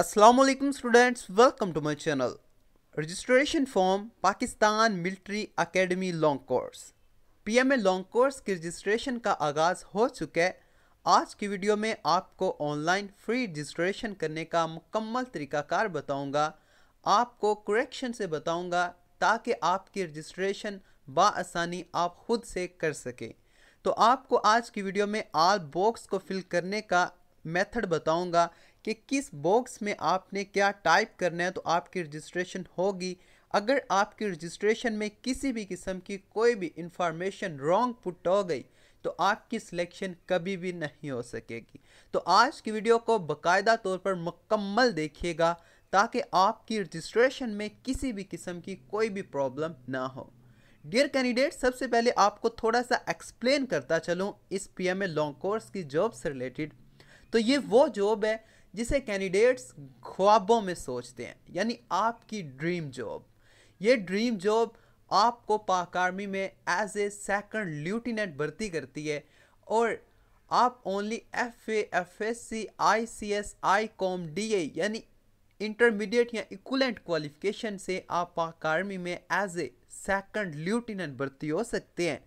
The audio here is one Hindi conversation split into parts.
Aslam students welcome to my channel registration form Pakistan military academy long course P M A long course की रजिस्ट्रेशन का आगाज़ हो चुका है आज की वीडियो में आपको ऑनलाइन फ्री रजिस्ट्रेशन करने का मुकम्मल तरीक़ाकार बताऊँगा आपको करेक्शन से बताऊँगा ताकि आपकी रजिस्ट्रेशन बसानी आप ख़ुद से कर सकें तो आपको आज की वीडियो में आल बॉक्स को फिल करने का मेथड बताऊंगा कि किस बॉक्स में आपने क्या टाइप करना है तो आपकी रजिस्ट्रेशन होगी अगर आपकी रजिस्ट्रेशन में किसी भी किस्म की कोई भी इंफॉर्मेशन रॉन्ग पुट हो गई तो आपकी सिलेक्शन कभी भी नहीं हो सकेगी तो आज की वीडियो को बकायदा तौर पर मुकम्मल देखिएगा ताकि आपकी रजिस्ट्रेशन में किसी भी किस्म की कोई भी प्रॉब्लम ना हो डियर कैंडिडेट सबसे पहले आपको थोड़ा सा एक्सप्लेन करता चलूँ इस पीएमए लॉन्ग कोर्स की जॉब से रिलेटेड तो ये वो जॉब है जिसे कैंडिडेट्स ख्वाबों में सोचते हैं यानी आपकी ड्रीम जॉब ये ड्रीम जॉब आपको पाक आर्मी में एज ए सेकंड ल्यूटिनेंट भर्ती करती है और आप only F F S C I C S I com D A यानी इंटरमीडिएट या इक्वलेंट क्वालिफिकेशन से आप पाक आर्मी में एज ए सेकंड ल्यूटिनेंट भर्ती हो सकते हैं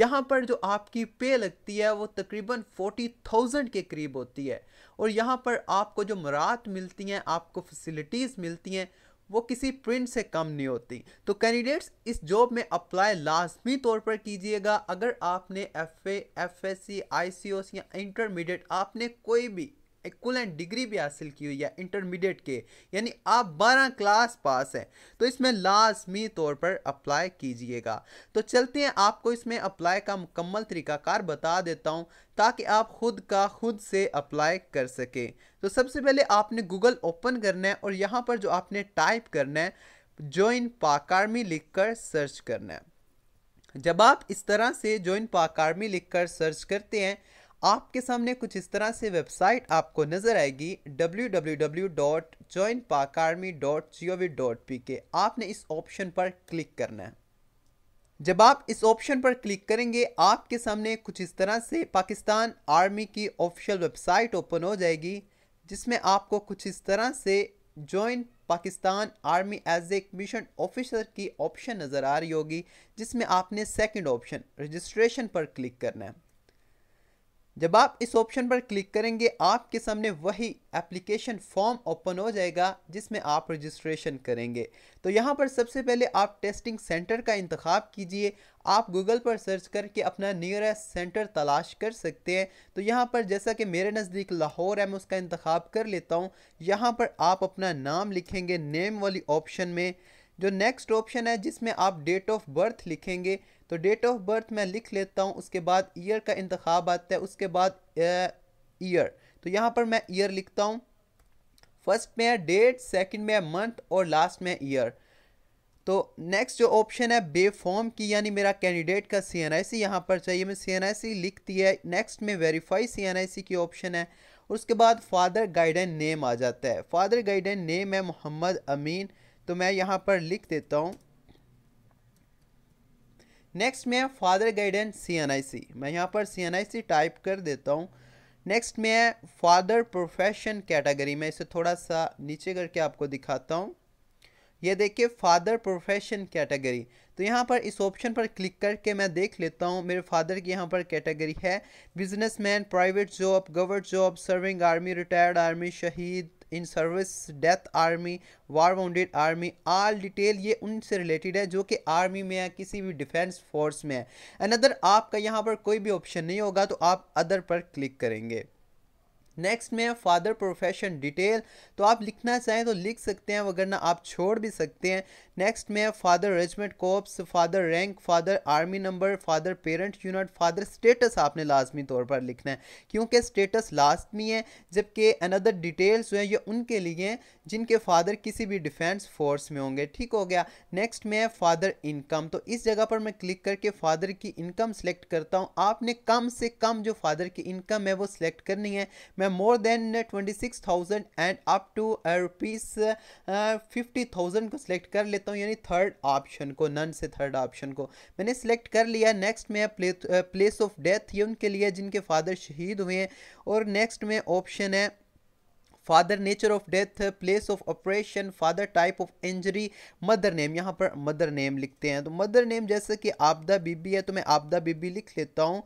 यहाँ पर जो आपकी पे लगती है वो तकरीबन फोर्टी थाउजेंड के करीब होती है और यहाँ पर आपको जो मरात मिलती हैं आपको फैसिलिटीज़ मिलती हैं वो किसी प्रिंट से कम नहीं होती तो कैंडिडेट्स इस जॉब में अप्लाई लाजमी तौर पर कीजिएगा अगर आपने F A F S C I C O या इंटरमीडिएट आपने कोई भी इक्वलेंट डिग्री भी हासिल की हुई है इंटरमीडिएट के यानी आप बारह क्लास पास हैं तो इसमें लाजमी तौर पर अप्लाई कीजिएगा तो चलते हैं आपको इसमें अप्लाई का मुकम्मल तरीकाकार बता देता हूँ ताकि आप खुद का खुद से अप्लाई कर सकें तो सबसे पहले आपने गूगल ओपन करना है और यहाँ पर जो आपने टाइप करना है जॉइन पाकारमी लिख कर सर्च करना है जब आप इस तरह से ज्वाइन पाकारमी लिख कर सर्च करते हैं आपके सामने कुछ इस तरह से वेबसाइट आपको नज़र आएगी www.joinpakarmy.gov.pk आपने इस ऑप्शन पर क्लिक करना है जब आप इस ऑप्शन पर क्लिक करेंगे आपके सामने कुछ इस तरह से पाकिस्तान आर्मी की ऑफिशियल वेबसाइट ओपन हो जाएगी जिसमें आपको कुछ इस तरह से join Pakistan army as a mission officer की ऑप्शन नज़र आ रही होगी जिसमें आपने सेकंड ऑप्शन रजिस्ट्रेशन पर क्लिक करना है जब आप इस ऑप्शन पर क्लिक करेंगे आपके सामने वही एप्लीकेशन फॉर्म ओपन हो जाएगा जिसमें आप रजिस्ट्रेशन करेंगे तो यहाँ पर सबसे पहले आप टेस्टिंग सेंटर का इंतखब कीजिए आप गूगल पर सर्च करके अपना नियरेस्ट सेंटर तलाश कर सकते हैं तो यहाँ पर जैसा कि मेरे नज़दीक लाहौर है मैं उसका इंतखब कर लेता हूँ यहाँ पर आप अपना नाम लिखेंगे नेम वाली ऑप्शन में जो नेक्स्ट ऑप्शन है जिसमें आप डेट ऑफ बर्थ लिखेंगे तो डेट ऑफ बर्थ मैं लिख लेता हूँ उसके बाद ईयर का इंतखब आता है उसके बाद ईयर तो यहाँ पर मैं ईयर लिखता हूँ फर्स्ट में है डेट सेकंड में है मंथ और लास्ट में ईयर तो नेक्स्ट जो ऑप्शन है फॉर्म की यानी मेरा कैंडिडेट का सी एन आई सी यहाँ पर चाहिए मैं सी एन आई सी लिख है नेक्स्ट में वेरीफाई सी एन आई सी की ऑप्शन है उसके बाद फादर गाइडन नेम आ जाता है फादर गाइडन नेम है मोहम्मद अमीन तो मैं यहाँ पर लिख देता हूँ नेक्स्ट में है father guidance C N I C मैं यहाँ पर सी एन आई सी टाइप कर देता हूँ नेक्स्ट में है फादर प्रोफेशन कैटेगरी मैं इसे थोड़ा सा नीचे करके आपको दिखाता हूँ ये देखिए फादर प्रोफेशन कैटेगरी तो यहाँ पर इस ऑप्शन पर क्लिक करके मैं देख लेता हूँ मेरे फादर की यहाँ पर कैटेगरी है businessman private job government job serving army retired army शहीद in service death army war wounded army all detail ये उनसे रिलेटेड है जो कि आर्मी में है किसी भी डिफेंस फोर्स में है एंड अदर आपका यहाँ पर कोई भी ऑप्शन नहीं होगा तो आप अदर पर क्लिक करेंगे नेक्स्ट में फादर प्रोफेशन डिटेल तो आप लिखना चाहें तो लिख सकते हैं वगरना आप छोड़ भी सकते हैं नेक्स्ट में father regiment corps father rank father army number father parent unit father status आपने लाजमी तौर पर लिखना है क्योंकि स्टेटस लास्ट में है जबकि अनदर डिटेल्स जो है ये उनके लिए हैं जिनके फादर किसी भी डिफेंस फोर्स में होंगे ठीक हो गया नेक्स्ट में फादर इनकम तो इस जगह पर मैं क्लिक करके फादर की इनकम सेलेक्ट करता हूँ आपने कम से कम जो फादर की इनकम है वो सिलेक्ट करनी है मैं more than 26,000 and up to rupees fifty thousand को सिलेक्ट कर लेता हूँ यानी थर्ड ऑप्शन को नन से थर्ड ऑप्शन को मैंने सिलेक्ट कर लिया नेक्स्ट में प्ले, प्लेस ऑफ डेथ ये उनके लिए जिनके फादर शहीद हुए हैं और नेक्स्ट में ऑप्शन है father nature of death place of operation father type of injury mother name यहाँ पर मदर नेम लिखते हैं तो मदर नेम जैसे कि आपदा बीबी है तो मैं आपदा बीबी लिख लेता हूँ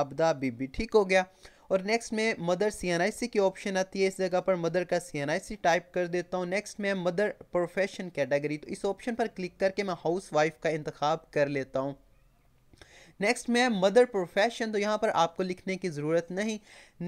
आपदा बीबी ठीक हो गया और नेक्स्ट में मदर सी की ऑप्शन आती है इस जगह पर मदर का सी टाइप कर देता हूँ नेक्स्ट में मदर प्रोफेशन कैटेगरी तो इस ऑप्शन पर क्लिक करके मैं हाउस वाइफ का इंतखब कर लेता हूँ नेक्स्ट में मदर प्रोफेशन तो यहाँ पर आपको लिखने की ज़रूरत नहीं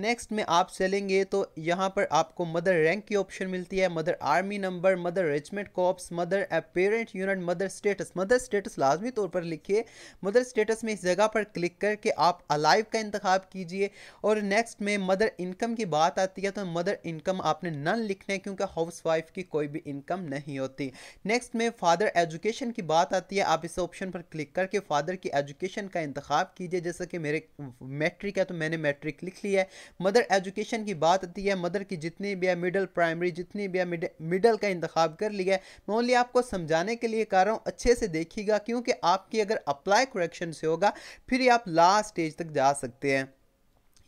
नेक्स्ट में आप चलेंगे तो यहाँ पर आपको मदर रैंक की ऑप्शन मिलती है mother army number mother regiment corps mother parent unit mother status mother status लाजमी तौर पर लिखिए मदर स्टेटस में इस जगह पर क्लिक करके आप अलाइव का इंतखब कीजिए और नेक्स्ट में मदर इनकम की बात आती है तो मदर इनकम आपने नन लिखना है क्योंकि हाउस वाइफ की कोई भी इनकम नहीं होती नेक्स्ट में फादर एजुकेशन की बात आती है आप इस ऑप्शन पर क्लिक करके फादर की एजुकेशन का इंतखब कीजिए जैसा कि मेरे मैट्रिक है तो मैंने मैट्रिक लिख लिया है मदर एजुकेशन की बात आती है मदर की जितनी भी है मिडल प्राइमरी जितनी भी है मिडल का इंतखब कर लिया है मैं ओनली आपको समझाने के लिए कर रहा हूँ अच्छे से देखिएगा क्योंकि आपकी अगर अप्लाई करेक्शन से होगा फिर आप लास्ट स्टेज तक जा सकते हैं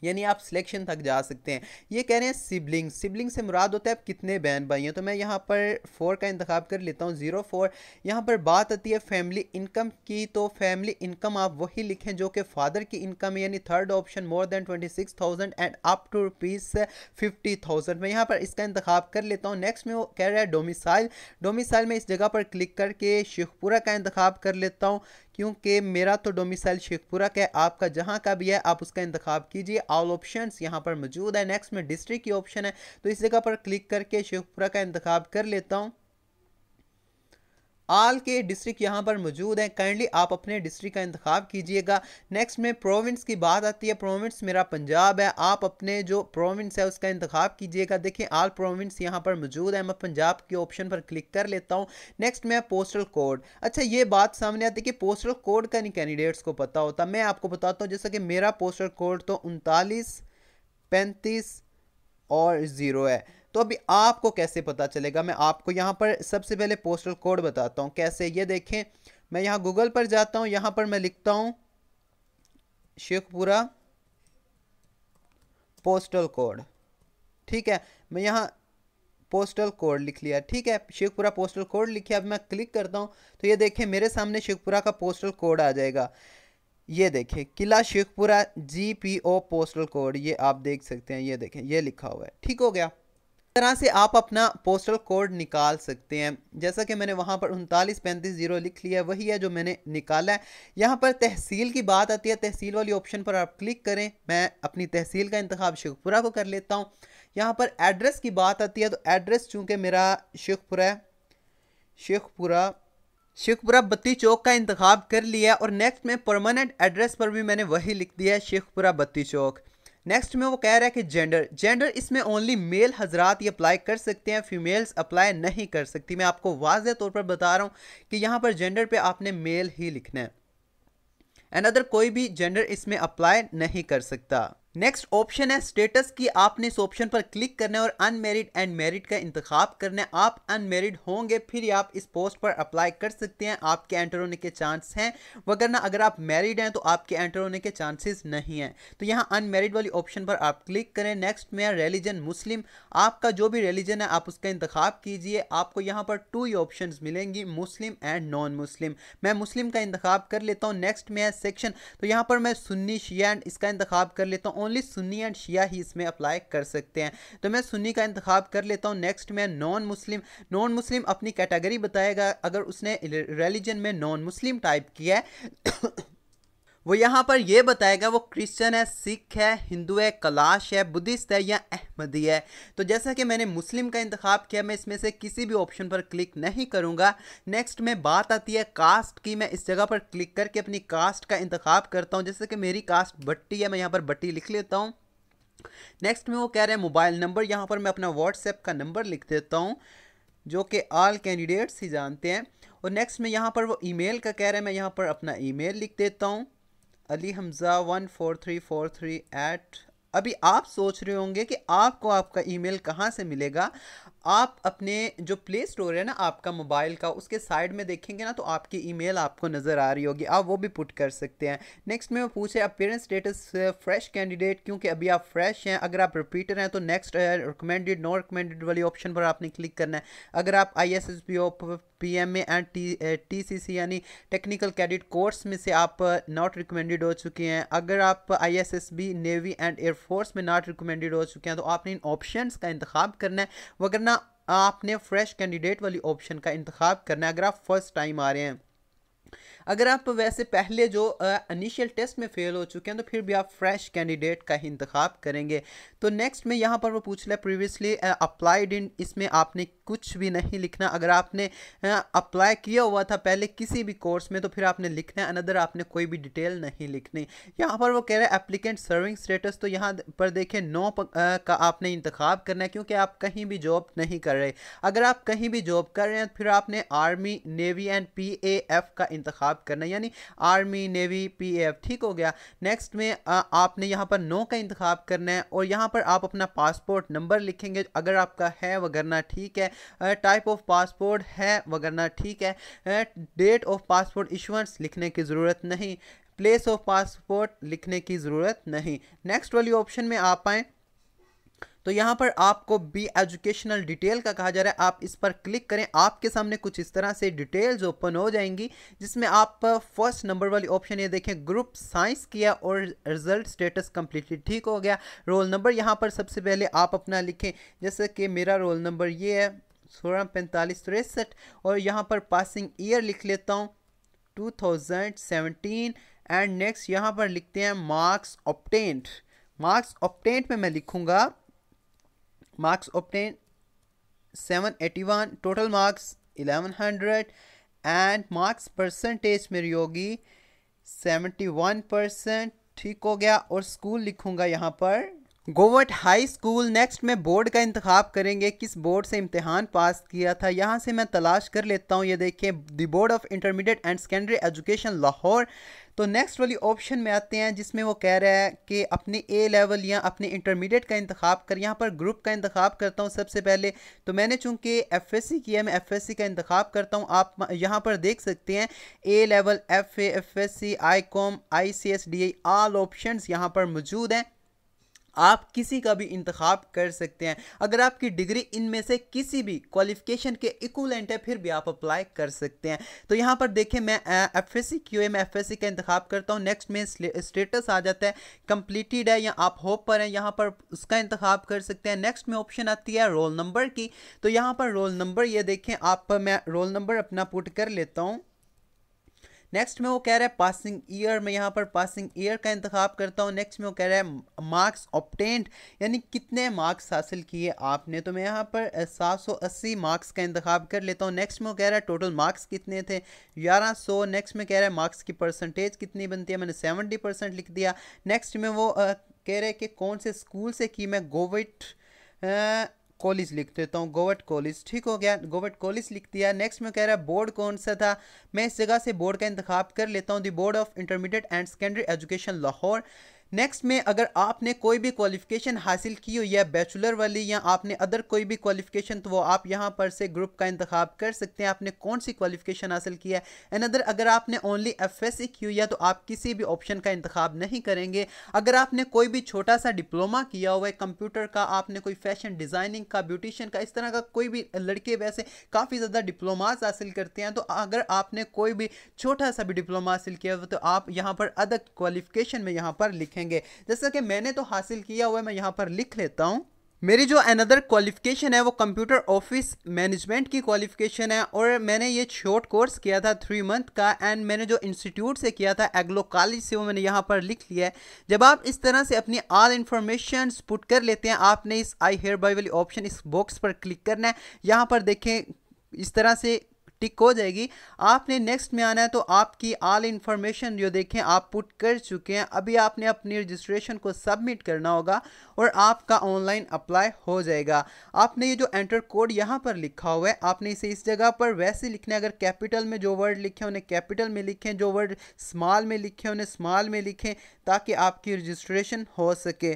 यानी आप सिलेक्शन तक जा सकते हैं ये कह रहे हैं सिबलिंग सिबलिंग से मुराद होता है आप कितने बहन भाई हैं तो मैं यहाँ पर फोर का इंतखब कर लेता हूँ ज़ीरो फोर यहाँ पर बात आती है फैमिली इनकम की तो फैमिली इनकम आप वही लिखें जो कि फादर की इनकम यानी third option more than twenty six thousand and up to rupees fifty thousand मैं यहाँ पर इसका इंतखा कर लेता हूँ नेक्स्ट में वो कह रहा है डोमिसाइल डोमिसाइल में इस जगह पर क्लिक करके शेखपुरा का इंतख्य कर लेता हूँ क्योंकि मेरा तो डोमिसाइल शेखपुरा का है आपका जहाँ का भी है आप उसका इंतखा कीजिए ऑल ऑप्शन यहाँ पर मौजूद है नेक्स्ट में डिस्ट्रिक्ट की ऑप्शन है तो इस जगह पर क्लिक करके शेखपुरा का इंतखा कर लेता हूँ आल के डिस्ट्रिक्ट यहाँ पर मौजूद हैं काइंडली आप अपने डिस्ट्रिक्ट का इंतखा कीजिएगा नेक्स्ट में प्रोविंस की बात आती है प्रोविंस मेरा पंजाब है आप अपने जो प्रोविंस है उसका इंतखा कीजिएगा देखिए आल प्रोविंस यहाँ पर मौजूद है मैं पंजाब के ऑप्शन पर क्लिक कर लेता हूँ नेक्स्ट में पोस्टल कोड अच्छा ये बात सामने आती है कि पोस्टल कोड का नहीं कैंडिडेट्स को पता होता मैं आपको बताता हूँ जैसा कि मेरा पोस्टल कोड तो उनतालीस पैंतीस और ज़ीरो है तो अभी आपको कैसे पता चलेगा मैं आपको यहाँ पर सबसे पहले पोस्टल कोड बताता हूँ कैसे ये देखें मैं यहाँ गूगल पर जाता हूँ यहाँ पर मैं लिखता हूँ शेखपुरा पोस्टल कोड ठीक है मैं यहाँ पोस्टल कोड लिख लिया ठीक है शेखपुरा पोस्टल कोड लिखे अब मैं क्लिक करता हूँ तो ये देखें मेरे सामने शेखपुरा का पोस्टल कोड आ जाएगा ये देखें Qila Sheikhupura G P O postal code ये आप देख सकते हैं ये देखें ये लिखा हुआ है ठीक हो गया तरह से आप अपना पोस्टल कोड निकाल सकते हैं जैसा कि मैंने वहाँ पर उनतालीस पैंतीस जीरो लिख लिया है वही है जो मैंने निकाला है यहाँ पर तहसील की बात आती है तहसील वाली ऑप्शन पर आप क्लिक करें मैं अपनी तहसील का इंतखब शेखपुरा को कर लेता हूँ यहाँ पर एड्रेस की बात आती है तो एड्रेस चूँकि मेरा शेखपुरा शेखपुरा शेखपुरा बत्ती चौक का इंतखा कर लिया और नेक्स्ट में परमानेंट एड्रेस पर भी मैंने वही लिख दिया है शेखपुरा बत्ती चौक नेक्स्ट में वो कह रहा है कि जेंडर जेंडर इसमें ओनली मेल हजरात ये अप्लाई कर सकते हैं फीमेल्स अप्लाई नहीं कर सकती मैं आपको वाजह तौर पर बता रहा हूँ कि यहाँ पर जेंडर पे आपने मेल ही लिखना है एंड अदर कोई भी जेंडर इसमें अप्लाई नहीं कर सकता नेक्स्ट ऑप्शन है स्टेटस की आपने इस ऑप्शन पर क्लिक करना है और अनमेरिड एंड मेरिड का इंतखब करना है आप अनमेरिड होंगे फिर आप इस पोस्ट पर अप्लाई कर सकते हैं आपके एंटर होने के चांस हैं वगरना अगर आप मैरिड हैं तो आपके एंटर होने के चांसेस नहीं हैं तो यहाँ अनमेरिड वाली ऑप्शन पर आप क्लिक करें नेक्स्ट में रिलीजन मुस्लिम आपका जो भी रिलीजन है आप उसका इंतखब कीजिए आपको यहाँ पर टू ही ऑप्शन मिलेंगी मुस्लिम एंड नॉन मुस्लिम मैं मुस्लिम का इंतखब कर लेता हूँ नेक्स्ट में है सेक्शन तो यहाँ पर मैं सुन्नी शिया एंड इसका इंतख्या कर लेता हूँ ओनली सुन्नी एंड शिया ही इसमें अप्लाई कर सकते हैं तो मैं सुन्नी का इंतखब कर लेता हूँ नेक्स्ट में नॉन मुस्लिम नॉन मुस्लिम अपनी कैटेगरी बताएगा अगर उसने रिलीजन में नॉन मुस्लिम टाइप किया है वो यहाँ पर यह बताएगा वो क्रिश्चियन है सिख है हिंदू है कलाश है बुद्धिस्ट है या अहमदी है तो जैसा कि मैंने मुस्लिम का इंतखब किया मैं इसमें से किसी भी ऑप्शन पर क्लिक नहीं करूँगा नेक्स्ट में बात आती है कास्ट की मैं इस जगह पर क्लिक करके अपनी कास्ट का इंतखब करता हूँ जैसे कि मेरी कास्ट बट्टी है मैं यहाँ पर बट्टी लिख लेता हूँ नेक्स्ट में वो कह रहे हैं मोबाइल नंबर यहाँ पर मैं अपना व्हाट्सएप का नंबर लिख देता हूँ जो कि आल कैंडिडेट्स ही जानते हैं और नेक्स्ट में यहाँ पर वो ईमेल का कह रहे हैं मैं यहाँ पर अपना ईमेल लिख देता हूँ Ali Hamza one four three four three eight अभी आप सोच रहे होंगे कि आपको आपका ईमेल कहाँ से मिलेगा आप अपने जो प्ले स्टोर है ना आपका मोबाइल का उसके साइड में देखेंगे ना तो आपकी ईमेल आपको नज़र आ रही होगी आप वो भी पुट कर सकते हैं नेक्स्ट में पूछे आप पेरेंट स्टेटस फ्रेश कैंडिडेट क्योंकि अभी आप फ्रेश हैं अगर आप रिपीटर हैं तो नेक्स्ट रिकमेंडेड नॉन रिकमेंडेड वाली ऑप्शन पर आपने क्लिक करना है अगर आप I S S B P M A and T T C C यानी टेक्निकल कैडिट कोर्स में से आप नॉट uh, रिकमेंडेड हो चुके हैं अगर आप I S S B navy and air force में नॉट रिकमेंडेड हो चुके हैं तो आपने इन ऑप्शन का इंतखब करना है वगरना आपने फ्रेश कैंडिडेट वाली ऑप्शन का इंतखब करना है अगर आप फर्स्ट टाइम आ रहे हैं अगर आप वैसे पहले जो इनिशियल uh, टेस्ट में फेल हो चुके हैं तो फिर भी आप फ्रेश कैंडिडेट का ही इंतखब करेंगे तो नेक्स्ट में यहाँ पर वो पूछ लिया प्रीवियसली अप्लाइड इन इसमें आपने कुछ भी नहीं लिखना अगर आपने अप्लाई किया हुआ था पहले किसी भी कोर्स में तो फिर आपने लिखना है अनदर आपने कोई भी डिटेल नहीं लिखनी यहाँ पर वो कह रहे हैं एप्लीकेंट सर्विंग स्टेटस तो यहाँ पर देखें नो का आपने इंतखब करना है क्योंकि आप कहीं भी जॉब नहीं कर रहे अगर आप कहीं भी जॉब कर रहे हैं तो फिर आपने army navy and P A F का इंतखब करना है यानी army navy P A F ठीक हो गया नेक्स्ट में आपने यहाँ पर नो का इंतखब करना है और यहाँ पर आप अपना पासपोर्ट नंबर लिखेंगे अगर आपका है वगरना ठीक है टाइप ऑफ पासपोर्ट है वगैरह ठीक है डेट ऑफ पासपोर्ट इशुंस लिखने की ज़रूरत नहीं प्लेस ऑफ पासपोर्ट लिखने की ज़रूरत नहीं नेक्स्ट वाली ऑप्शन में आप आएँ तो यहाँ पर आपको बी एजुकेशनल डिटेल का कहा जा रहा है आप इस पर क्लिक करें आपके सामने कुछ इस तरह से डिटेल्स ओपन हो जाएंगी जिसमें आप फर्स्ट नंबर वाली ऑप्शन ये देखें ग्रुप साइंस किया और रिजल्ट स्टेटस कम्प्लीटली ठीक हो गया रोल नंबर यहाँ पर सबसे पहले आप अपना लिखें जैसे कि मेरा रोल नंबर ये है सोलह पैंतालीस तिरसठ और यहाँ पर पासिंग ईयर लिख लेता हूँ 2017 एंड नेक्स्ट यहाँ पर लिखते हैं मार्क्स ऑप्टेंट मार्क्स ऑप्टेंट में मैं लिखूँगा marks obtained 781 total marks 1100 and marks percentage मेरी होगी 71 परसेंट ठीक हो गया और स्कूल लिखूँगा यहाँ पर गोवट हाई स्कूल नेक्स्ट में बोर्ड का इंतखब करेंगे किस बोर्ड से इम्तहान पास किया था यहाँ से मैं तलाश कर लेता हूँ ये देखें the board of intermediate and secondary education Lahore तो नेक्स्ट वाली ऑप्शन में आते हैं जिसमें वो कह रहा है कि अपने ए लेवल या अपने इंटरमीडिएट का इंतखब कर यहाँ पर ग्रुप का इंतखब करता हूँ सबसे पहले तो मैंने चूँकि एफ एस सी किया मैं एफ एस सी का इंतखब करता हूँ आप यहाँ पर देख सकते हैं A level F A F S C I com I C S D I all option यहाँ पर मौजूद हैं आप किसी का भी इंतखब कर सकते हैं अगर आपकी डिग्री इनमें से किसी भी क्वालिफिकेशन के इक्वलेंट है फिर भी आप अप्लाई कर सकते हैं तो यहाँ पर देखें मैं F S C Q M F S C का इंतखब करता हूँ नेक्स्ट में स्टेटस आ जाता है कंप्लीटेड है या आप होप पर हैं यहाँ पर उसका इंतखब कर सकते हैं नेक्स्ट में ऑप्शन आती है रोल नंबर की तो यहाँ पर रोल नंबर ये देखें आप मैं रोल नंबर अपना पुट कर लेता हूँ नेक्स्ट में वो कह रहा है पासिंग ईयर में यहाँ पर पासिंग ईयर का इंतखब करता हूँ नेक्स्ट में वो कह रहा है मार्क्स ऑप्टेंट यानी कितने मार्क्स हासिल किए आपने तो मैं यहाँ पर सात सौ अस्सी मार्क्स का इंतखब कर लेता हूँ नेक्स्ट में वो कह रहा है टोटल मार्क्स कितने थे ग्यारह सौ नेक्स्ट में कह रहा है मार्क्स की परसेंटेज कितनी बनती है मैंने सेवेंटी परसेंट लिख दिया नेक्स्ट में वो कह रहे हैं कि कौन से स्कूल से की मैं गोविट कॉलेज लिख देता हूँ गोवट कॉलेज ठीक हो गया गोवट कॉलेज लिख दिया नेक्स्ट में कह रहा है बोर्ड कौन सा था मैं इस जगह से बोर्ड का इंतख्या कर लेता हूँ the board of intermediate and secondary education Lahore next में अगर आपने कोई भी क्वालिफिकेशन हासिल की हो या बैचलर वाली या आपने अदर कोई भी क्वालिफिकेशन तो वो आप यहाँ पर से ग्रुप का इंतखब कर सकते हैं आपने कौन सी क्वालिफिकेशन हासिल की है एंड अदर अगर आपने ओनली एफ एस सी की या तो आप किसी भी ऑप्शन का इंतखब नहीं करेंगे अगर आपने कोई भी छोटा सा डिप्लोमा किया हुआ है कंप्यूटर का आपने कोई फैशन डिज़ाइनिंग का ब्यूटिशियन का इस तरह का कोई भी लड़के वैसे काफ़ी ज़्यादा डिप्लोमाज हासिल करते हैं तो अगर आपने कोई भी छोटा सा भी डिप्लोमा हासिल किया हो तो आप यहाँ पर अदर क्वालिफिकेशन में यहाँ पर लिखेंगे करेंगे जैसा कि मैंने तो हासिल किया हुआ है मैं यहाँ पर लिख लेता हूँ मेरी जो अनदर क्वालिफिकेशन है वो कंप्यूटर ऑफिस मैनेजमेंट की क्वालिफिकेशन है और मैंने ये शॉर्ट कोर्स किया था थ्री मंथ का एंड मैंने जो इंस्टीट्यूट से किया था एग्लो कॉलेज से वो मैंने यहाँ पर लिख लिया है जब आप इस तरह से अपनी ऑल इन्फॉर्मेशन पुट कर लेते हैं आपने इस आई हेयर बाई वाली ऑप्शन इस बॉक्स पर क्लिक करना है यहाँ पर देखें इस तरह से टिक हो जाएगी आपने नेक्स्ट में आना है तो आपकी आल इन्फॉर्मेशन जो देखें आप पुट कर चुके हैं अभी आपने अपनी रजिस्ट्रेशन को सबमिट करना होगा और आपका ऑनलाइन अप्लाई हो जाएगा आपने ये जो एंटर कोड यहाँ पर लिखा हुआ है आपने इसे इस जगह पर वैसे लिखना है अगर कैपिटल में जो वर्ड लिखे उन्हें कैपिटल में लिखें जो वर्ड स्मॉल में लिखे उन्हें स्मॉल में लिखें ताकि आपकी रजिस्ट्रेशन हो सके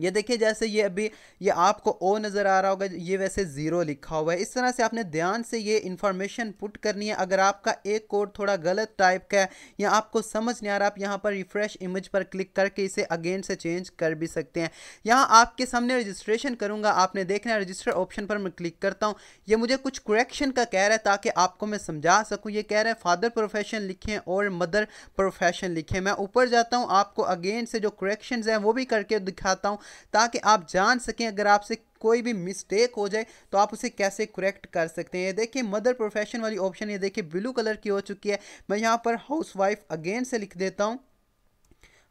ये देखिए जैसे ये अभी ये आपको ओ नज़र आ रहा होगा ये वैसे ज़ीरो लिखा हुआ है इस तरह से आपने ध्यान से ये इन्फॉर्मेशन पुट करनी है अगर आपका एक कोड थोड़ा गलत टाइप का है या आपको समझ नहीं आ रहा आप यहाँ पर रिफ़्रेश इमेज पर क्लिक करके इसे अगेन से चेंज कर भी सकते हैं यहाँ आपके सामने रजिस्ट्रेशन करूँगा आपने देखना है रजिस्टर ऑप्शन पर मैं क्लिक करता हूँ ये मुझे कुछ क्रेक्शन का कह रहा है ताकि आपको मैं समझा सकूँ ये कह रहा है फादर प्रोफेशन लिखें और मदर प्रोफेशन लिखें मैं ऊपर जाता हूँ आपको अगेन से जो क्रेक्शन हैं वो भी करके दिखाता हूँ ताकि आप जान सकें अगर आपसे कोई भी मिस्टेक हो जाए तो आप उसे कैसे करेक्ट कर सकते हैं देखिए मदर प्रोफेशन वाली ऑप्शन ये देखिए ब्लू कलर की हो चुकी है मैं यहाँ पर हाउस वाइफ अगेन से लिख देता हूँ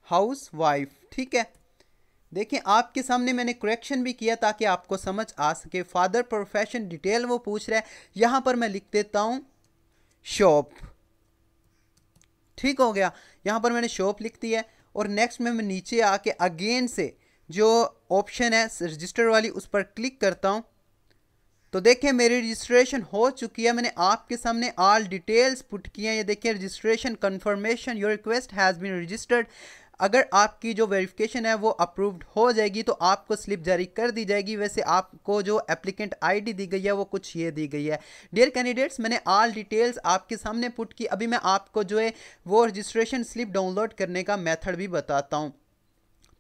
हाउस वाइफ ठीक है देखिए आपके सामने मैंने करेक्शन भी किया ताकि आपको समझ आ सके फादर प्रोफेशन डिटेल वो पूछ रहा है यहाँ पर मैं लिख देता हूँ शॉप ठीक हो गया यहाँ पर मैंने शॉप लिख दी है और नेक्स्ट में मैं नीचे आके अगेन से जो ऑप्शन है रजिस्टर वाली उस पर क्लिक करता हूँ तो देखिए मेरी रजिस्ट्रेशन हो चुकी है मैंने आपके सामने ऑल डिटेल्स पुट किए हैं ये देखिए registration confirmation your request has been registered अगर आपकी जो वेरिफिकेशन है वो अप्रूव्ड हो जाएगी तो आपको स्लिप जारी कर दी जाएगी वैसे आपको जो एप्लीकेंट आईडी दी गई है वो कुछ ये दी गई है डियर कैंडिडेट्स मैंने ऑल डिटेल्स आपके सामने पुट की अभी मैं आपको जो है वो रजिस्ट्रेशन स्लिप डाउनलोड करने का मेथड भी बताता हूँ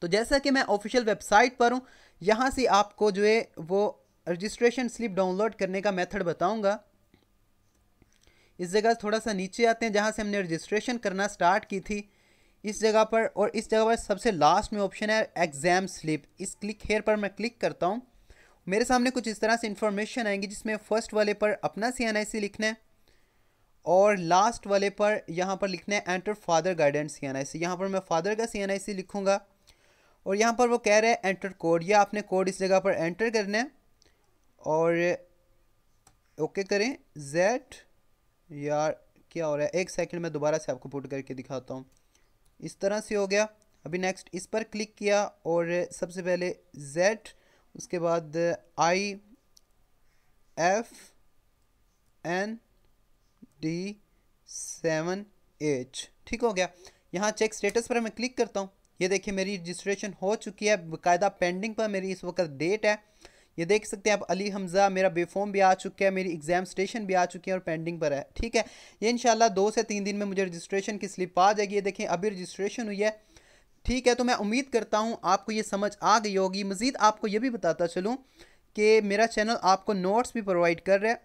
तो जैसा कि मैं ऑफिशियल वेबसाइट पर हूँ यहाँ से आपको जो है वो रजिस्ट्रेशन स्लिप डाउनलोड करने का मेथड बताऊँगा इस जगह थोड़ा सा नीचे आते हैं जहाँ से हमने रजिस्ट्रेशन करना स्टार्ट की थी इस जगह पर और इस जगह पर सबसे लास्ट में ऑप्शन है एग्ज़ाम स्लिप इस क्लिक हेयर पर मैं क्लिक करता हूँ मेरे सामने कुछ इस तरह से इन्फॉर्मेशन आएंगी जिसमें फ़र्स्ट वाले पर अपना सी एन आई सी लिखना है और लास्ट वाले पर यहाँ पर लिखना है enter father guidance C N I C यहाँ पर मैं फादर का सी एन आई सी लिखूँगा और यहाँ पर वो कह रहे हैं एंटर कोड या आपने कोड इस जगह पर एंटर करना है और ओके करें जेड यार क्या हो रहा है एक सेकंड में दोबारा से आपको पुट करके दिखाता हूँ इस तरह से हो गया अभी नेक्स्ट इस पर क्लिक किया और सबसे पहले जेड उसके बाद I F N D seven H ठीक हो गया यहाँ चेक स्टेटस पर मैं क्लिक करता हूँ ये देखिए मेरी रजिस्ट्रेशन हो चुकी है बाकायदा पेंडिंग पर मेरी इस वक्त डेट है ये देख सकते हैं आप अली हमज़ा मेरा बेफॉर्म भी आ चुका है मेरी एग्ज़ाम स्टेशन भी आ चुकी है और पेंडिंग पर है ठीक है ये शाला दो से तीन दिन में मुझे रजिस्ट्रेशन की स्लिप आ जाएगी ये देखें अभी रजिस्ट्रेशन हुई है ठीक है तो मैं उम्मीद करता हूँ आपको ये समझ आ गई होगी मज़ीद आपको ये भी बताता चलूँ कि मेरा चैनल आपको नोट्स भी प्रोवाइड कर रहा है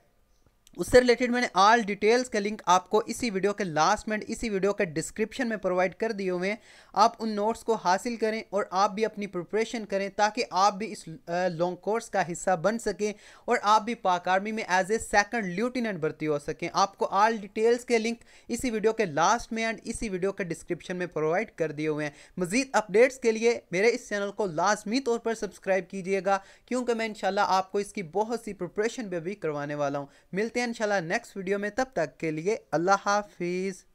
उससे रिलेटेड मैंने ऑल डिटेल्स के लिंक आपको इसी वीडियो के लास्ट में इसी वीडियो के डिस्क्रिप्शन में प्रोवाइड कर दिए हुए हैं आप उन नोट्स को हासिल करें और आप भी अपनी प्रिपरेशन करें ताकि आप भी इस लॉन्ग कोर्स का हिस्सा बन सकें और आप भी पाक आर्मी में एज ए सेकंड लेफ्टिनेंट भर्ती हो सकें आपको ऑल डिटेल्स के लिंक इसी वीडियो के लास्ट में एंड इसी वीडियो के डिस्क्रिप्शन में प्रोवाइड कर दिए हुए हैं मजीद अपडेट्स के लिए मेरे इस चैनल को लाजमी तौर पर सब्सक्राइब कीजिएगा क्योंकि मैं इन आपको इसकी बहुत सी प्रिपरेशन भी करवाने वाला हूँ मिलते हैं हैं इंशाल्लाह नेक्स्ट वीडियो में तब तक के लिए अल्लाह हाफिज़